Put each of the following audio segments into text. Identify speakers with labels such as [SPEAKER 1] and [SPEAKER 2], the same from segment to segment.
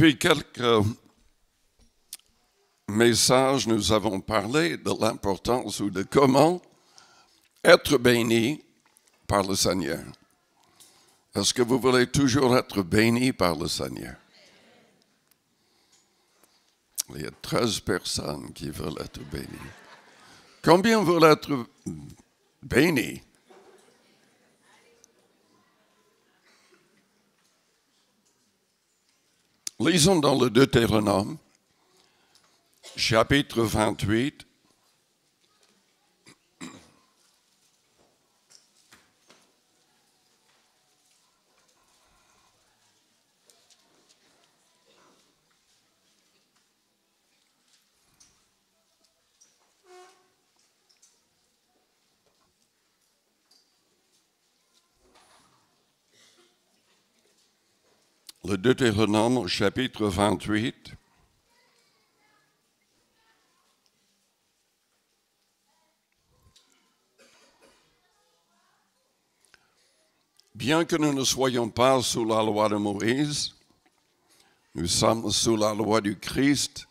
[SPEAKER 1] Depuis quelques messages, nous avons parlé de l'importance ou de comment être béni par le Seigneur. Est-ce que vous voulez toujours être béni par le Seigneur? Il y a 13 personnes qui veulent être bénies. Combien veulent être bénis Lisons dans le Deutéronome, chapitre 28, le Deutéronome chapitre 28. Bien que nous ne soyons pas sous la loi de Moïse, nous sommes sous la loi du Christ,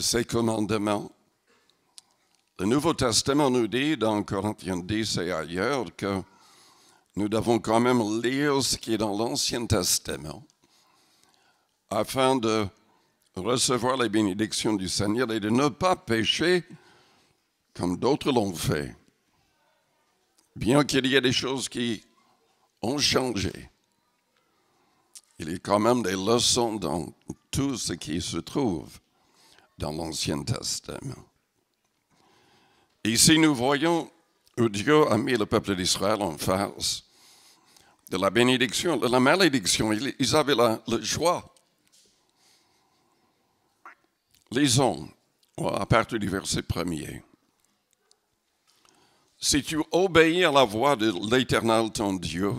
[SPEAKER 1] ses commandements. Le Nouveau Testament nous dit dans Corinthiens 10 et ailleurs que nous devons quand même lire ce qui est dans l'Ancien Testament afin de recevoir les bénédictions du Seigneur et de ne pas pécher comme d'autres l'ont fait. Bien qu'il y ait des choses qui ont changé, il y a quand même des leçons dans tout ce qui se trouve dans l'Ancien Testament. Ici, nous voyons où Dieu a mis le peuple d'Israël en face de la bénédiction, de la malédiction. Ils avaient la, la joie. Lisons oh, à partir du verset premier. Si tu obéis à la voix de l'Éternel ton Dieu,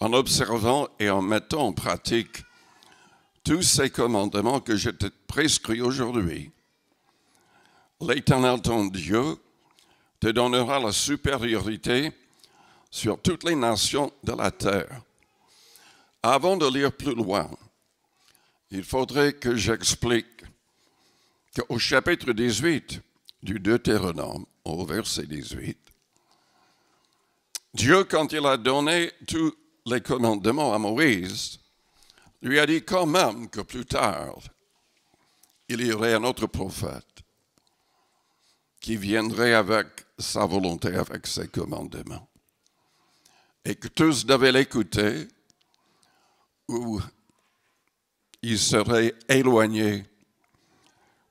[SPEAKER 1] en observant et en mettant en pratique tous ces commandements que je te prescris aujourd'hui, l'Éternel ton Dieu te donnera la supériorité sur toutes les nations de la terre. Avant de lire plus loin, il faudrait que j'explique qu'au chapitre 18 du Deutéronome, au verset 18, Dieu, quand il a donné tous les commandements à Moïse, lui a dit quand même que plus tard, il y aurait un autre prophète qui viendrait avec sa volonté, avec ses commandements et que tous devaient l'écouter, ou ils seraient éloignés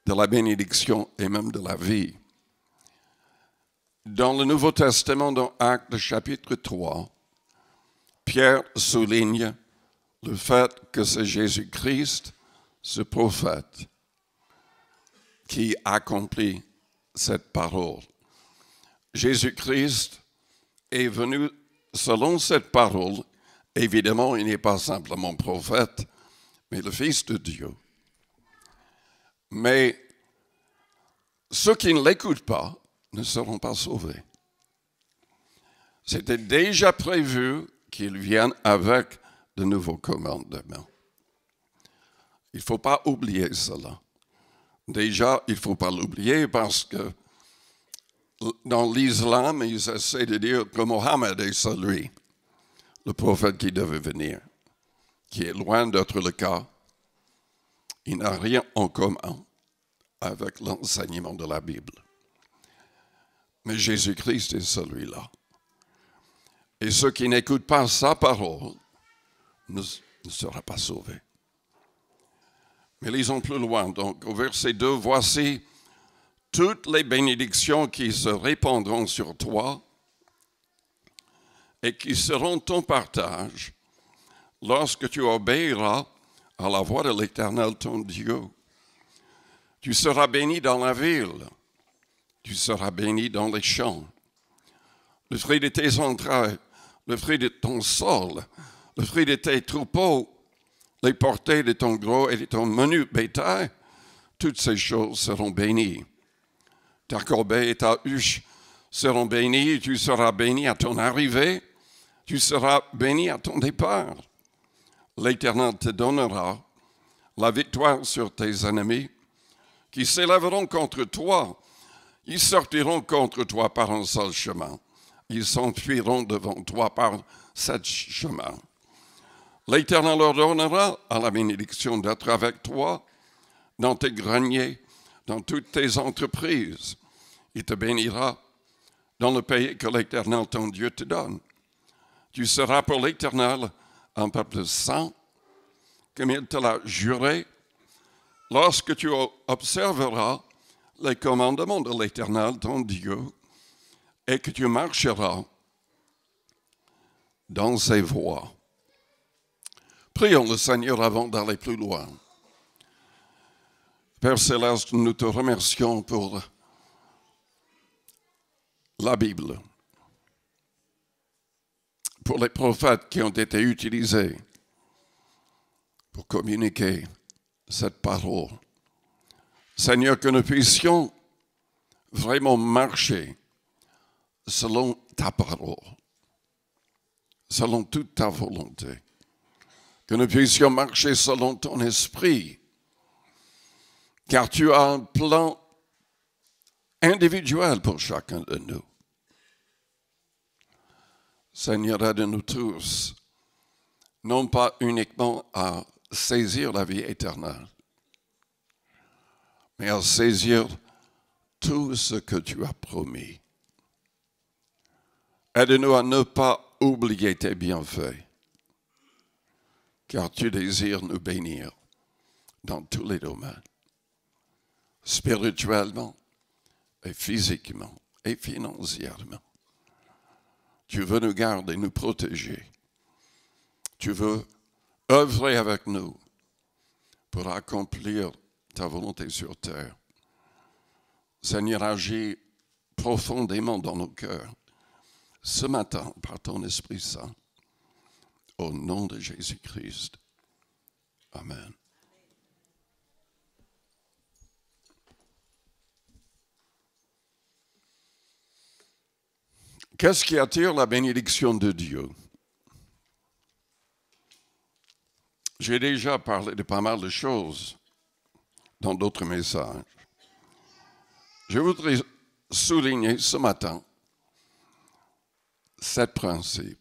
[SPEAKER 1] de la bénédiction et même de la vie. Dans le Nouveau Testament, dans Actes chapitre 3, Pierre souligne le fait que c'est Jésus-Christ, ce prophète, qui accomplit cette parole. Jésus-Christ est venu selon cette parole, évidemment, il n'est pas simplement prophète, mais le Fils de Dieu. Mais ceux qui ne l'écoutent pas ne seront pas sauvés. C'était déjà prévu qu'il vienne avec de nouveaux commandements. Il ne faut pas oublier cela. Déjà, il ne faut pas l'oublier parce que dans l'islam, ils essaient de dire que Mohammed est celui, le prophète qui devait venir, qui est loin d'être le cas. Il n'a rien en commun avec l'enseignement de la Bible. Mais Jésus-Christ est celui-là. Et ceux qui n'écoutent pas sa parole ne, seront pas sauvés. Mais lisons plus loin, donc au verset 2, voici toutes les bénédictions qui se répandront sur toi et qui seront ton partage lorsque tu obéiras à la voix de l'Éternel ton Dieu. Tu seras béni dans la ville, tu seras béni dans les champs. Le fruit de tes entrailles, le fruit de ton sol, le fruit de tes troupeaux, les portées de ton gros et de ton menu bétail, toutes ces choses seront bénies ta corbeille et ta huche seront bénies, tu seras béni à ton arrivée, tu seras béni à ton départ. L'Éternel te donnera la victoire sur tes ennemis qui s'élèveront contre toi. Ils sortiront contre toi par un seul chemin. Ils s'enfuiront devant toi par sept chemins. L'Éternel leur à la bénédiction d'être avec toi dans tes greniers dans toutes tes entreprises. Il te bénira dans le pays que l'Éternel, ton Dieu, te donne. Tu seras pour l'Éternel un peuple saint, comme il te l'a juré, lorsque tu observeras les commandements de l'Éternel, ton Dieu, et que tu marcheras dans ses voies. Prions le Seigneur avant d'aller plus loin. Père Céleste, nous te remercions pour la Bible, pour les prophètes qui ont été utilisés pour communiquer cette parole. Seigneur, que nous puissions vraiment marcher selon ta parole, selon toute ta volonté. Que nous puissions marcher selon ton esprit car tu as un plan individuel pour chacun de nous. Seigneur, aide-nous tous, non pas uniquement à saisir la vie éternelle, mais à saisir tout ce que tu as promis. Aide-nous à ne pas oublier tes bienfaits, car tu désires nous bénir dans tous les domaines spirituellement et physiquement et financièrement. Tu veux nous garder, nous protéger. Tu veux œuvrer avec nous pour accomplir ta volonté sur terre. Seigneur, agis profondément dans nos cœurs ce matin par ton Esprit Saint. Au nom de Jésus-Christ. Amen. Qu'est-ce qui attire la bénédiction de Dieu J'ai déjà parlé de pas mal de choses dans d'autres messages. Je voudrais souligner ce matin sept principes.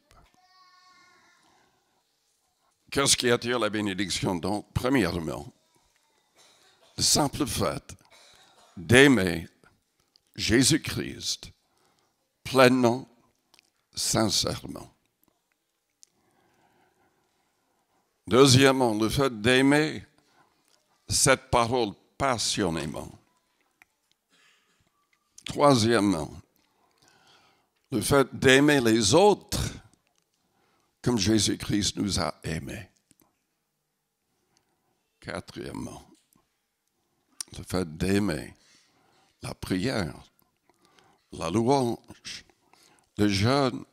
[SPEAKER 1] Qu'est-ce qui attire la bénédiction donc Premièrement, le simple fait d'aimer Jésus-Christ pleinement sincèrement. Deuxièmement, le fait d'aimer cette parole passionnément. Troisièmement, le fait d'aimer les autres comme Jésus-Christ nous a aimés. Quatrièmement, le fait d'aimer la prière, la louange, le jeûne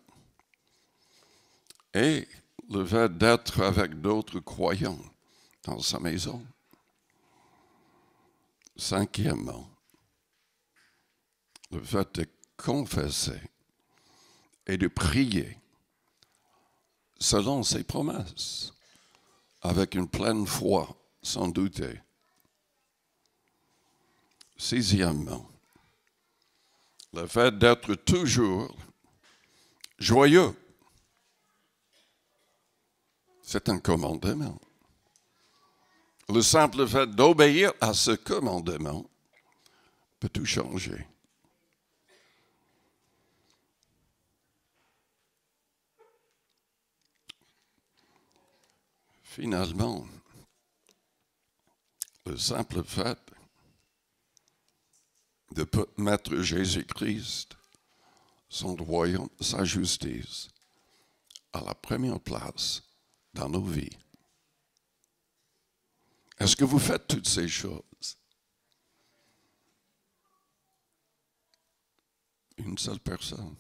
[SPEAKER 1] et le fait d'être avec d'autres croyants dans sa maison. Cinquièmement, le fait de confesser et de prier selon ses promesses, avec une pleine foi, sans douter. Sixièmement, le fait d'être toujours joyeux. C'est un commandement. Le simple fait d'obéir à ce commandement peut tout changer. Finalement, le simple fait de mettre Jésus-Christ son royaume, sa justice à la première place dans nos vies. Est-ce que vous faites toutes ces choses? Une seule personne.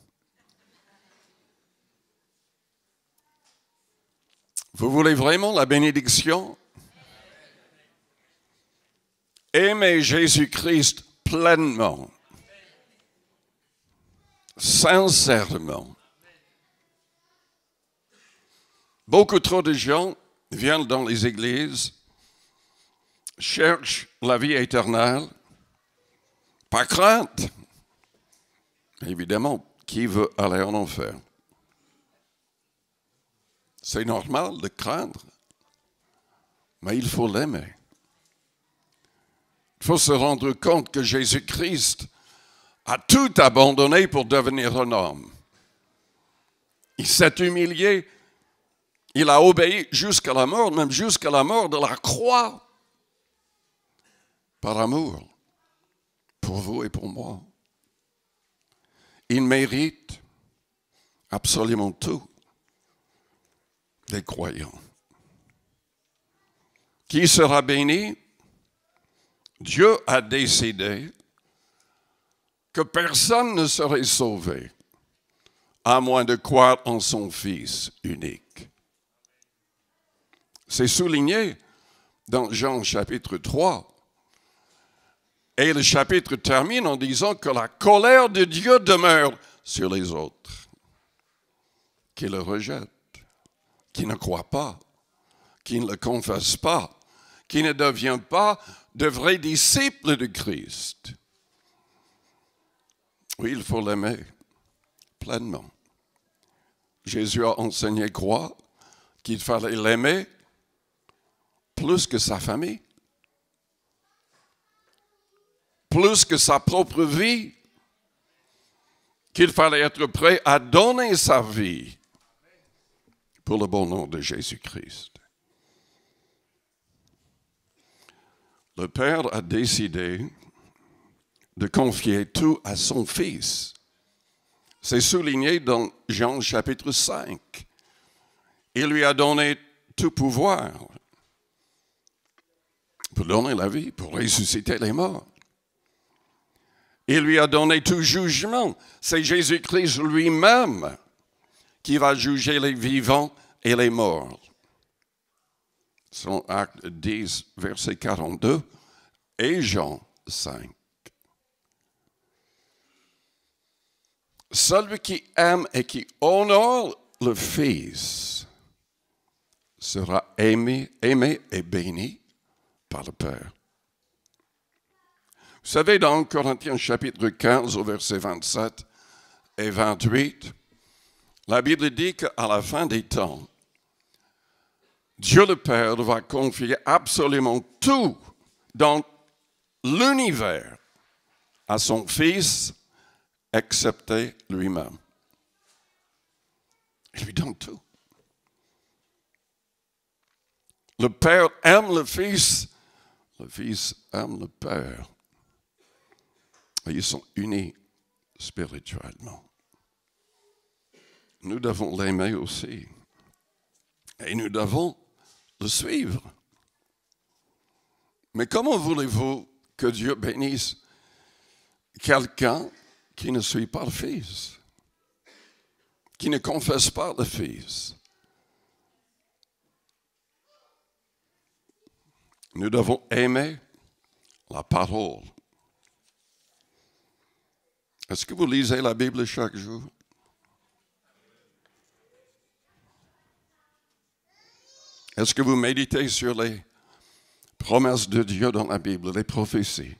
[SPEAKER 1] Vous voulez vraiment la bénédiction? Aimez Jésus-Christ pleinement Sincèrement. Beaucoup trop de gens viennent dans les églises, cherchent la vie éternelle, pas crainte. Évidemment, qui veut aller en enfer C'est normal de craindre, mais il faut l'aimer. Il faut se rendre compte que Jésus-Christ a tout abandonné pour devenir un homme. Il s'est humilié, il a obéi jusqu'à la mort, même jusqu'à la mort de la croix, par amour pour vous et pour moi. Il mérite absolument tout des croyants. Qui sera béni Dieu a décidé que personne ne serait sauvé à moins de croire en son Fils unique. C'est souligné dans Jean chapitre 3. Et le chapitre termine en disant que la colère de Dieu demeure sur les autres, qui le rejettent, qui ne croient pas, qui ne le confessent pas, qui ne deviennent pas de vrais disciples de Christ. Oui, il faut l'aimer pleinement. Jésus a enseigné quoi Qu'il fallait l'aimer plus que sa famille, plus que sa propre vie, qu'il fallait être prêt à donner sa vie pour le bon nom de Jésus-Christ. Le Père a décidé de confier tout à son Fils. C'est souligné dans Jean chapitre 5. Il lui a donné tout pouvoir pour donner la vie, pour ressusciter les morts. Il lui a donné tout jugement. C'est Jésus-Christ lui-même qui va juger les vivants et les morts. Son Acte 10, verset 42 et Jean 5. celui qui aime et qui honore le Fils sera aimé, aimé et béni par le Père. Vous savez, dans Corinthiens chapitre 15 au verset 27 et 28, la Bible dit qu'à la fin des temps, Dieu le Père va confier absolument tout dans l'univers à son Fils accepter lui-même. Il lui donne tout. Le Père aime le Fils, le Fils aime le Père. ils sont unis spirituellement. Nous devons l'aimer aussi. Et nous devons le suivre. Mais comment voulez-vous que Dieu bénisse quelqu'un qui ne suit pas le Fils, qui ne confesse pas le Fils. Nous devons aimer la parole. Est-ce que vous lisez la Bible chaque jour? Est-ce que vous méditez sur les promesses de Dieu dans la Bible, les prophéties?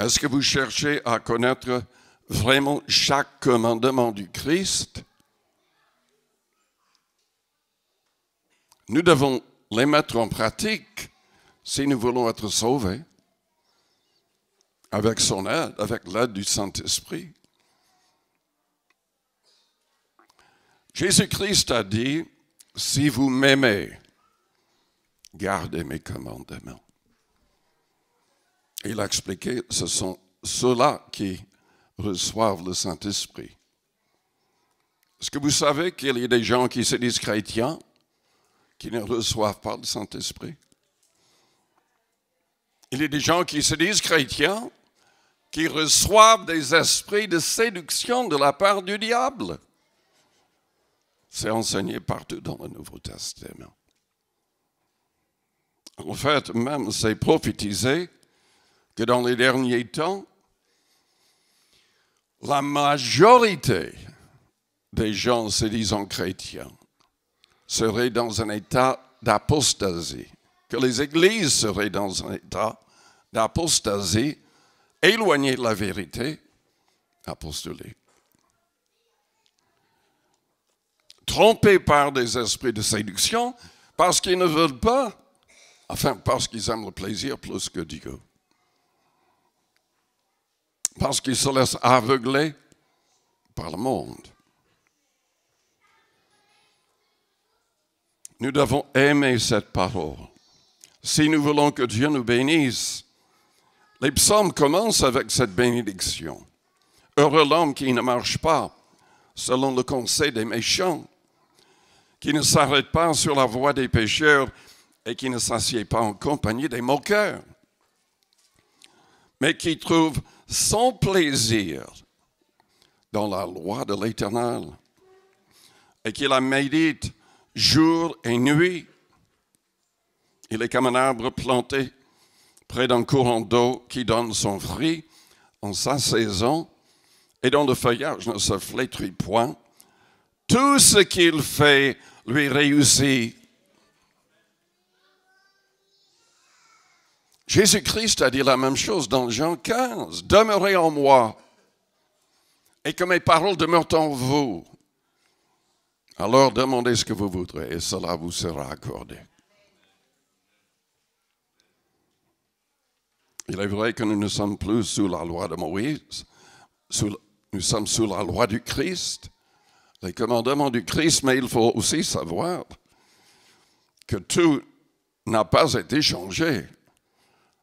[SPEAKER 1] Est-ce que vous cherchez à connaître vraiment chaque commandement du Christ Nous devons les mettre en pratique si nous voulons être sauvés avec son aide, avec l'aide du Saint-Esprit. Jésus-Christ a dit, si vous m'aimez, gardez mes commandements il a expliqué, ce sont ceux-là qui reçoivent le Saint-Esprit. Est-ce que vous savez qu'il y a des gens qui se disent chrétiens qui ne reçoivent pas le Saint-Esprit Il y a des gens qui se disent chrétiens qui reçoivent des esprits de séduction de la part du diable. C'est enseigné partout dans le Nouveau Testament. En fait, même c'est prophétisé que dans les derniers temps, la majorité des gens se disant chrétiens seraient dans un état d'apostasie, que les églises seraient dans un état d'apostasie, éloignées de la vérité apostolique. Trompées par des esprits de séduction, parce qu'ils ne veulent pas, enfin parce qu'ils aiment le plaisir plus que Dieu parce qu'ils se laissent aveugler par le monde. Nous devons aimer cette parole. Si nous voulons que Dieu nous bénisse, les psaumes commencent avec cette bénédiction. Heureux l'homme qui ne marche pas selon le conseil des méchants, qui ne s'arrête pas sur la voie des pécheurs et qui ne s'assied pas en compagnie des moqueurs, mais qui trouve son plaisir dans la loi de l'Éternel et qu'il la médite jour et nuit. Il est comme un arbre planté près d'un courant d'eau qui donne son fruit en sa saison et dont le feuillage ne se flétrit point. Tout ce qu'il fait lui réussit. Jésus-Christ a dit la même chose dans Jean 15. Demeurez en moi et que mes paroles demeurent en vous. Alors demandez ce que vous voudrez et cela vous sera accordé. Il est vrai que nous ne sommes plus sous la loi de Moïse, nous sommes sous la loi du Christ, les commandements du Christ, mais il faut aussi savoir que tout n'a pas été changé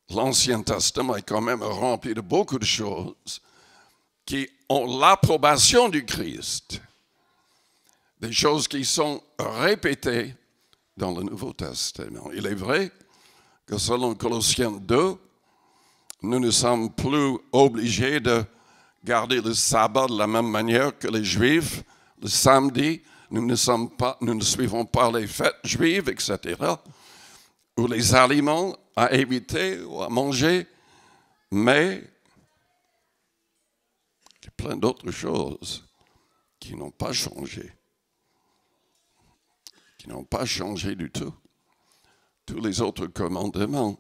[SPEAKER 1] l'Ancien Testament est quand même rempli de beaucoup de choses qui ont l'approbation du Christ, des choses qui sont répétées dans le Nouveau Testament. Il est vrai que selon Colossiens 2, nous ne sommes plus obligés de garder le sabbat de la même manière que les Juifs. Le samedi, nous ne, nous ne suivons pas les fêtes juives, etc ou les aliments à éviter ou à manger, mais il y a plein d'autres choses qui n'ont pas changé, qui n'ont pas changé du tout. Tous les autres commandements,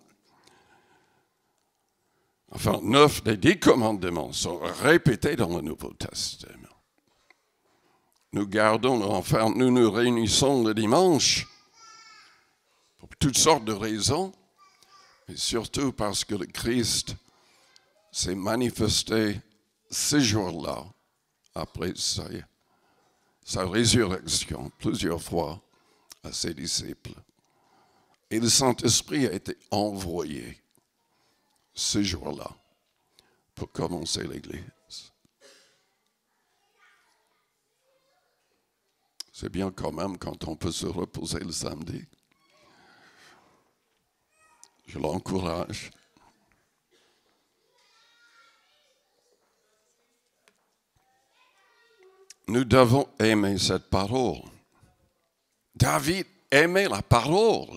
[SPEAKER 1] enfin neuf des dix commandements sont répétés dans le Nouveau Testament. Nous gardons, enfin nous nous réunissons le dimanche pour toutes sortes de raisons, mais surtout parce que le Christ s'est manifesté ce jour là après sa résurrection, plusieurs fois à ses disciples. Et le Saint-Esprit a été envoyé ce jour-là pour commencer l'Église. C'est bien quand même quand on peut se reposer le samedi je l'encourage. Nous devons aimer cette parole. David aimait la parole.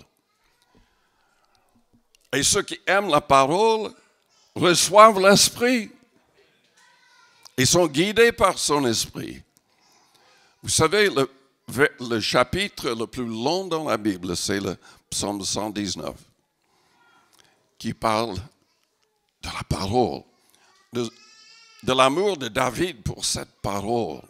[SPEAKER 1] Et ceux qui aiment la parole reçoivent l'esprit. Ils sont guidés par son esprit. Vous savez, le, le chapitre le plus long dans la Bible, c'est le psaume 119 qui parle de la parole, de, l'amour de David pour cette parole.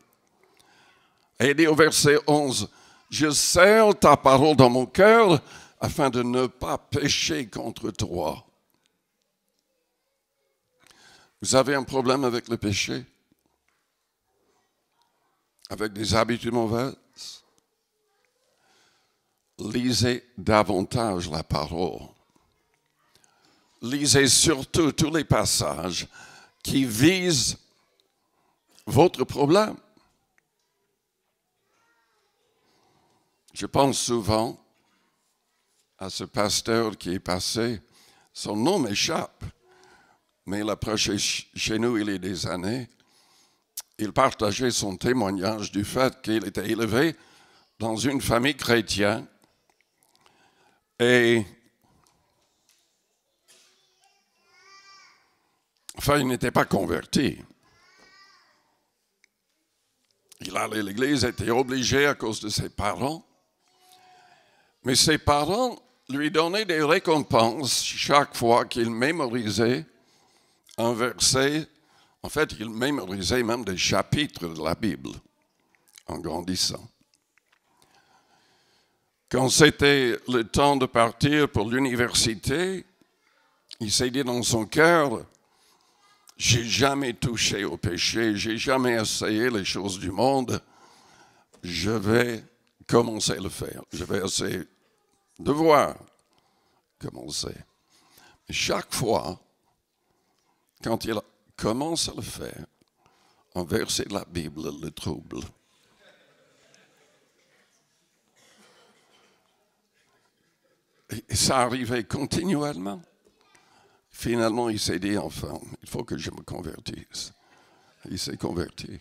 [SPEAKER 1] Et il dit au verset 11, Je serre ta parole dans mon cœur afin de ne pas pécher contre toi. Vous avez un problème avec le péché Avec des habitudes mauvaises Lisez davantage la parole lisez surtout tous les passages qui visent votre problème. Je pense souvent à ce pasteur qui est passé. Son nom m'échappe, mais il approchait chez nous il y a des années. Il partageait son témoignage du fait qu'il était élevé dans une famille chrétienne et Enfin, il n'était pas converti. Il allait à l'église, était obligé à cause de ses parents. Mais ses parents lui donnaient des récompenses chaque fois qu'il mémorisait un verset. En fait, il mémorisait même des chapitres de la Bible en grandissant. Quand c'était le temps de partir pour l'université, il s'est dit dans son cœur, j'ai jamais touché au péché, j'ai jamais essayé les choses du monde. Je vais commencer à le faire. Je vais essayer de voir commencer. Chaque fois, quand il commence à le faire, un verset de la Bible le trouble. Et ça arrivait continuellement. Finalement, il s'est dit, enfin, il faut que je me convertisse. Il s'est converti.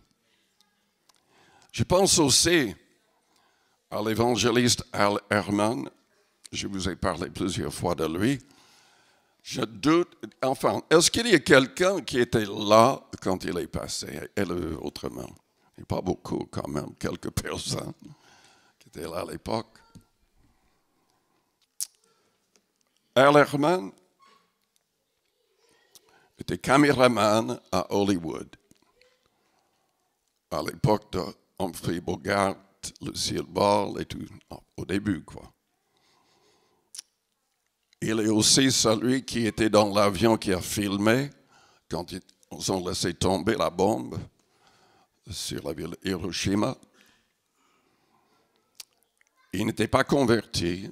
[SPEAKER 1] Je pense aussi à l'évangéliste Al Herman. Je vous ai parlé plusieurs fois de lui. Je doute, enfin, est-ce qu'il y a quelqu'un qui était là quand il est passé, élevé autrement a pas beaucoup quand même, quelques personnes qui étaient là à l'époque. Al Herman, était caméraman à Hollywood. À l'époque Humphrey Bogart, Lucille Ball et tout, au début, quoi. Il est aussi celui qui était dans l'avion qui a filmé quand ils ont laissé tomber la bombe sur la ville Hiroshima. Il n'était pas converti.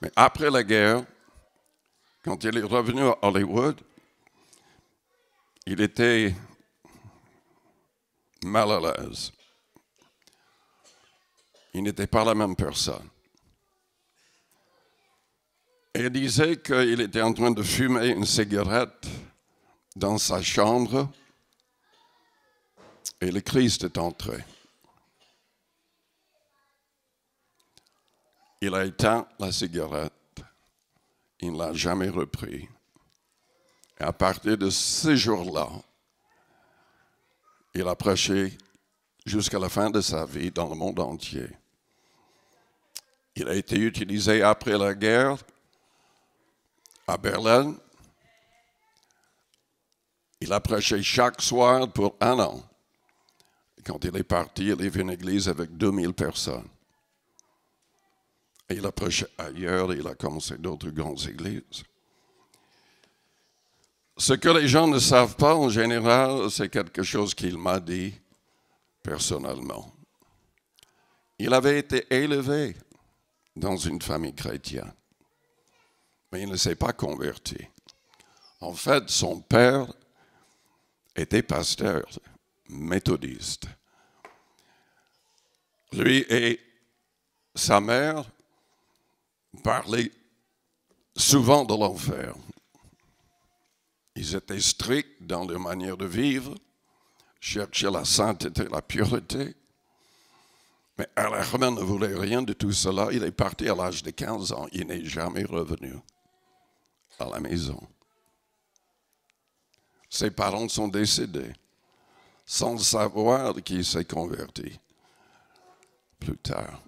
[SPEAKER 1] Mais après la guerre, quand il est revenu à Hollywood, il était mal à l'aise. Il n'était pas la même personne. Et il disait qu'il était en train de fumer une cigarette dans sa chambre et le Christ est entré. Il a éteint la cigarette il ne l'a jamais repris. à partir de ces jours-là, il a prêché jusqu'à la fin de sa vie dans le monde entier. Il a été utilisé après la guerre à Berlin. Il a prêché chaque soir pour un an. quand il est parti, il est venu à l'église avec 2000 personnes. Il a prêché ailleurs, il a commencé d'autres grandes églises. Ce que les gens ne savent pas en général, c'est quelque chose qu'il m'a dit personnellement. Il avait été élevé dans une famille chrétienne, mais il ne s'est pas converti. En fait, son père était pasteur méthodiste. Lui et sa mère parlait souvent de l'enfer. Ils étaient stricts dans leur manière de vivre, cherchaient la sainteté, la pureté. Mais al ne voulait rien de tout cela. Il est parti à l'âge de 15 ans. Il n'est jamais revenu à la maison. Ses parents sont décédés sans savoir qui s'est converti plus tard.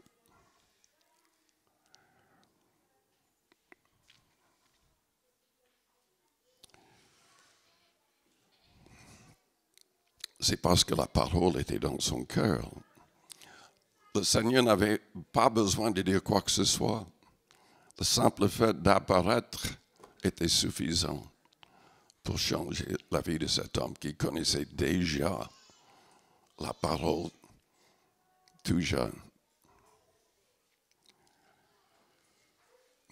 [SPEAKER 1] c'est parce que la parole était dans son cœur. Le Seigneur n'avait pas besoin de dire quoi que ce soit. Le simple fait d'apparaître était suffisant pour changer la vie de cet homme qui connaissait déjà la parole tout jeune.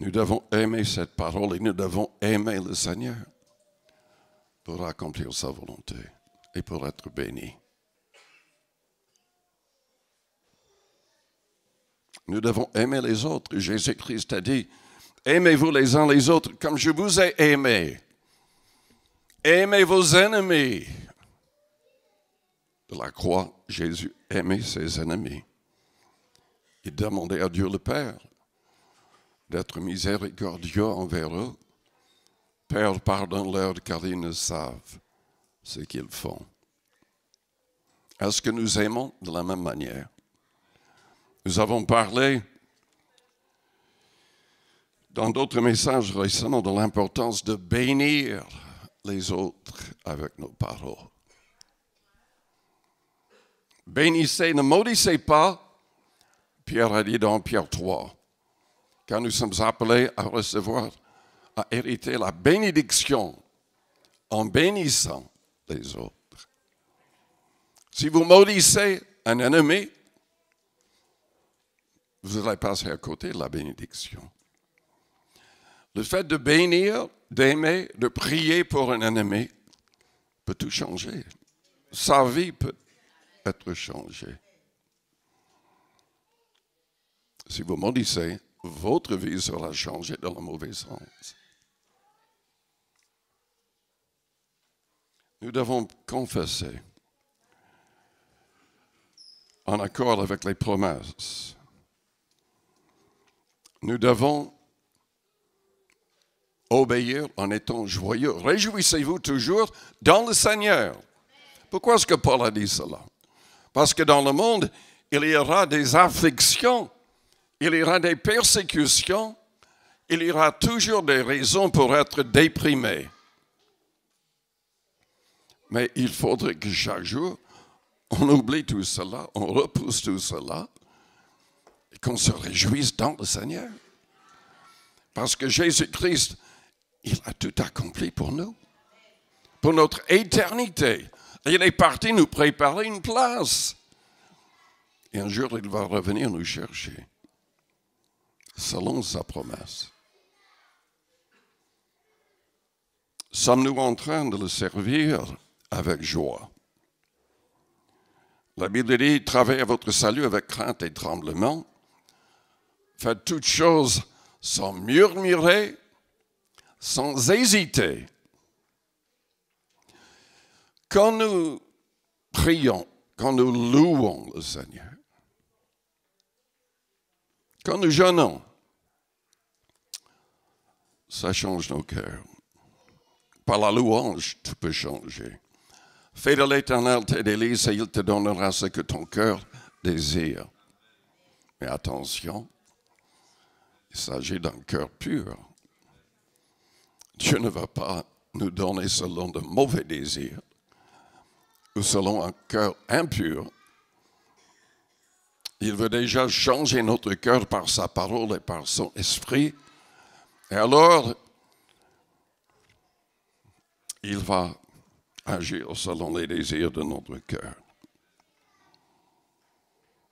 [SPEAKER 1] Nous devons aimer cette parole et nous devons aimer le Seigneur pour accomplir sa volonté et pour être béni. Nous devons aimer les autres. Jésus-Christ a dit, aimez-vous les uns les autres comme je vous ai aimé. Aimez vos ennemis. De la croix, Jésus aimait ses ennemis. Il demandait à Dieu le Père d'être miséricordieux envers eux. Père, pardonne-leur car ils ne savent ce qu'ils font. Est-ce que nous aimons de la même manière? Nous avons parlé dans d'autres messages récemment de l'importance de bénir les autres avec nos paroles. Bénissez, ne maudissez pas, Pierre a dit dans Pierre 3, quand nous sommes appelés à recevoir, à hériter la bénédiction en bénissant les autres. Si vous maudissez un ennemi, vous allez passer à côté de la bénédiction. Le fait de bénir, d'aimer, de prier pour un ennemi peut tout changer. Sa vie peut être changée. Si vous maudissez, votre vie sera changée dans le mauvais sens. Nous devons confesser en accord avec les promesses. Nous devons obéir en étant joyeux. Réjouissez-vous toujours dans le Seigneur. Pourquoi est-ce que Paul a dit cela? Parce que dans le monde, il y aura des afflictions, il y aura des persécutions, il y aura toujours des raisons pour être déprimés. Mais il faudrait que chaque jour, on oublie tout cela, on repousse tout cela, et qu'on se réjouisse dans le Seigneur. Parce que Jésus-Christ, il a tout accompli pour nous, pour notre éternité. Il est parti nous préparer une place. Et un jour, il va revenir nous chercher, selon sa promesse. Sommes-nous en train de le servir avec joie. La Bible dit, travaillez à votre salut avec crainte et tremblement. Faites toutes choses sans murmurer, sans hésiter. Quand nous prions, quand nous louons le Seigneur, quand nous jeûnons, ça change nos cœurs. Par la louange, tout peut changer. Fais de l'éternel tes délices et il te donnera ce que ton cœur désire. Mais attention, il s'agit d'un cœur pur. Dieu ne va pas nous donner selon de mauvais désirs ou selon un cœur impur. Il veut déjà changer notre cœur par sa parole et par son esprit. Et alors, il va agir selon les désirs de notre cœur.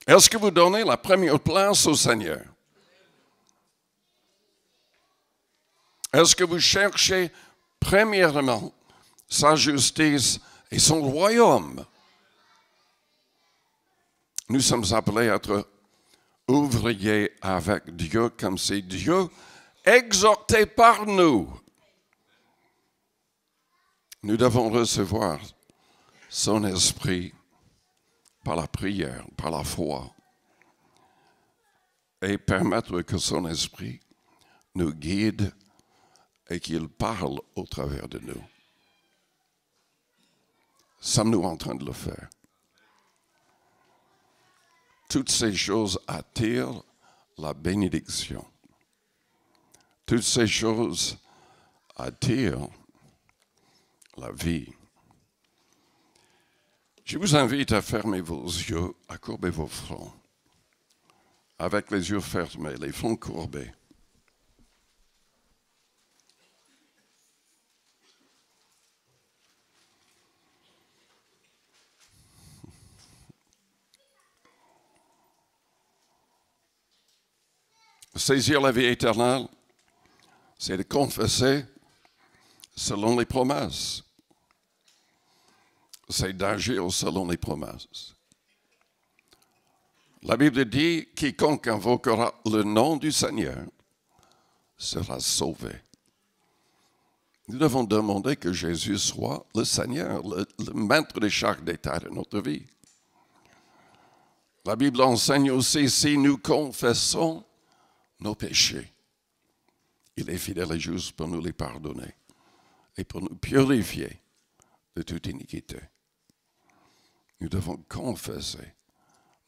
[SPEAKER 1] Est-ce que vous donnez la première place au Seigneur? Est-ce que vous cherchez premièrement sa justice et son royaume? Nous sommes appelés à être ouvriers avec Dieu comme si Dieu exhorté par nous nous devons recevoir son esprit par la prière, par la foi, et permettre que son esprit nous guide et qu'il parle au travers de nous. Sommes-nous en train de le faire? Toutes ces choses attirent la bénédiction. Toutes ces choses attirent la vie. Je vous invite à fermer vos yeux, à courber vos fronts, avec les yeux fermés, les fronts courbés. Saisir la vie éternelle, c'est de confesser selon les promesses c'est d'agir selon les promesses. La Bible dit, quiconque invoquera le nom du Seigneur sera sauvé. Nous devons demander que Jésus soit le Seigneur, le, maître de chaque détail de notre vie. La Bible enseigne aussi, si nous confessons nos péchés, il est fidèle et juste pour nous les pardonner et pour nous purifier de toute iniquité. Nous devons confesser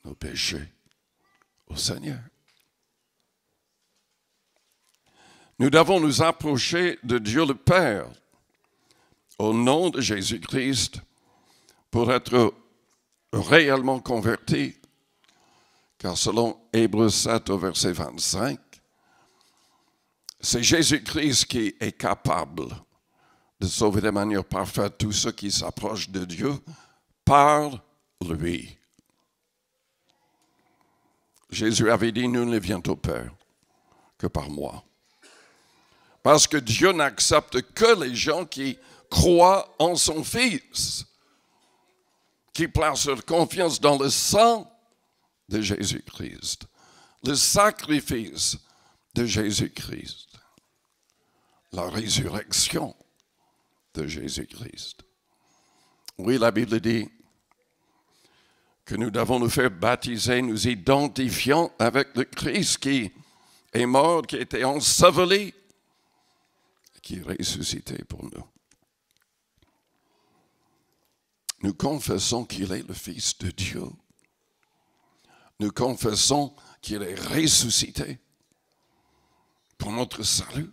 [SPEAKER 1] nos péchés au Seigneur. Nous devons nous approcher de Dieu le Père au nom de Jésus-Christ pour être réellement convertis. Car selon Hébreu 7 au verset 25, c'est Jésus-Christ qui est capable de sauver de manière parfaite tous ceux qui s'approchent de Dieu par lui. Jésus avait dit, nous ne vient au Père que par moi. Parce que Dieu n'accepte que les gens qui croient en son Fils, qui placent leur confiance dans le sang de Jésus-Christ, le sacrifice de Jésus-Christ, la résurrection de Jésus-Christ. Oui, la Bible dit, que nous devons nous faire baptiser, nous identifiant avec le Christ qui est mort, qui a été enseveli, qui est ressuscité pour nous. Nous confessons qu'il est le Fils de Dieu. Nous confessons qu'il est ressuscité pour notre salut,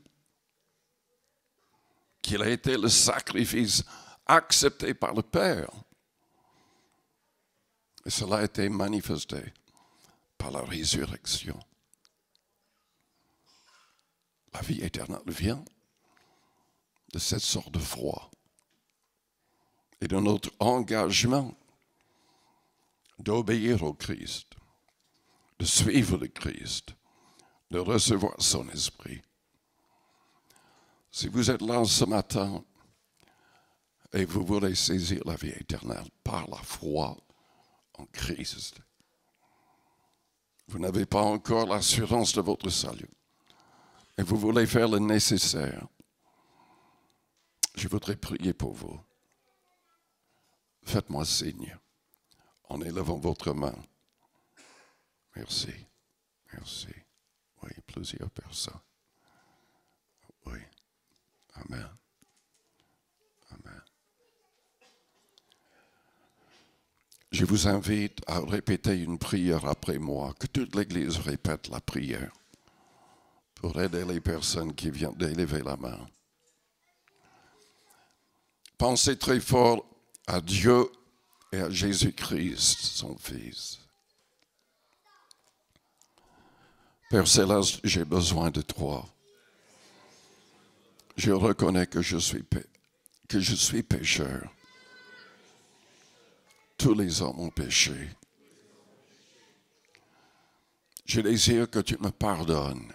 [SPEAKER 1] qu'il a été le sacrifice accepté par le Père et cela a été manifesté par la résurrection. La vie éternelle vient de cette sorte de foi et de notre engagement d'obéir au Christ, de suivre le Christ, de recevoir son esprit. Si vous êtes là ce matin et vous voulez saisir la vie éternelle par la foi, en Christ. Vous n'avez pas encore l'assurance de votre salut. Et vous voulez faire le nécessaire. Je voudrais prier pour vous. Faites-moi signe en élevant votre main. Merci. Merci. Oui, plusieurs personnes. Oui. Amen. Je vous invite à répéter une prière après moi, que toute l'Église répète la prière pour aider les personnes qui viennent d'élever la main. Pensez très fort à Dieu et à Jésus-Christ, son Fils. Père Céleste, j'ai besoin de toi. Je reconnais que je suis, que je suis pécheur. Tous les hommes ont péché. Je désire que tu me pardonnes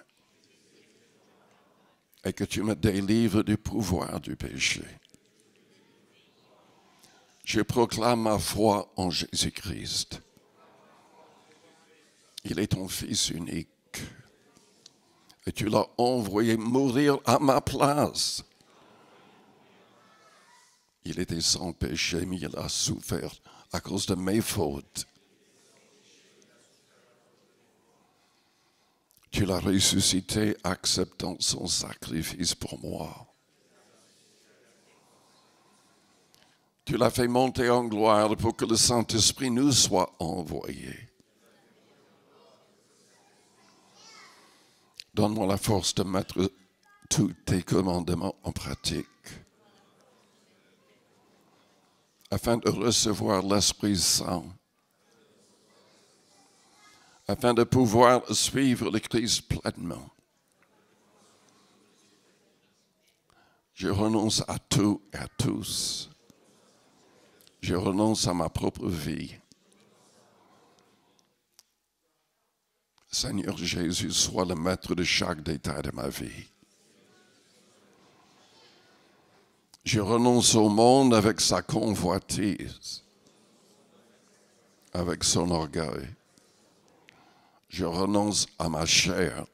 [SPEAKER 1] et que tu me délivres du pouvoir du péché. Je proclame ma foi en Jésus-Christ. Il est ton Fils unique. Et tu l'as envoyé mourir à ma place. Il était sans péché, mais il a souffert à cause de mes fautes. Tu l'as ressuscité acceptant son sacrifice pour moi. Tu l'as fait monter en gloire pour que le Saint-Esprit nous soit envoyé. Donne-moi la force de mettre tous tes commandements en pratique. afin de recevoir l'Esprit Saint, afin de pouvoir suivre l'Église pleinement. Je renonce à tout et à tous. Je renonce à ma propre vie. Seigneur Jésus, sois le maître de chaque détail de ma vie. Je renonce au monde avec sa convoitise, avec son orgueil. Je renonce à ma chair.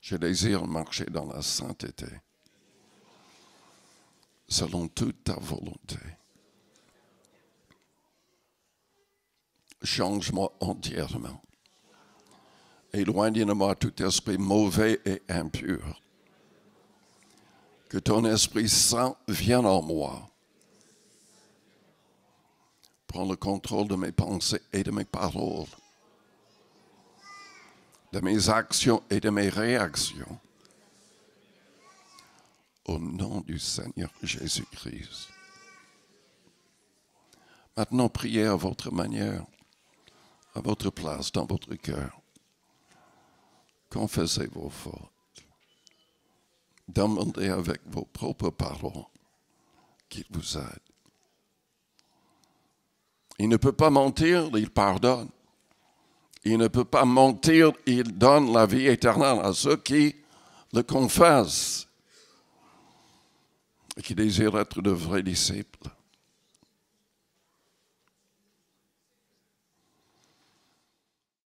[SPEAKER 1] Je désire marcher dans la sainteté, selon toute ta volonté. Change-moi entièrement. Éloigne de moi tout esprit mauvais et impur que ton Esprit Saint vienne en moi. Prends le contrôle de mes pensées et de mes paroles, de mes actions et de mes réactions. Au nom du Seigneur Jésus-Christ. Maintenant, priez à votre manière, à votre place, dans votre cœur. Confessez vos fautes. Demandez avec vos propres paroles qu'il vous aide. Il ne peut pas mentir, il pardonne. Il ne peut pas mentir, il donne la vie éternelle à ceux qui le confessent et qui désirent être de vrais disciples.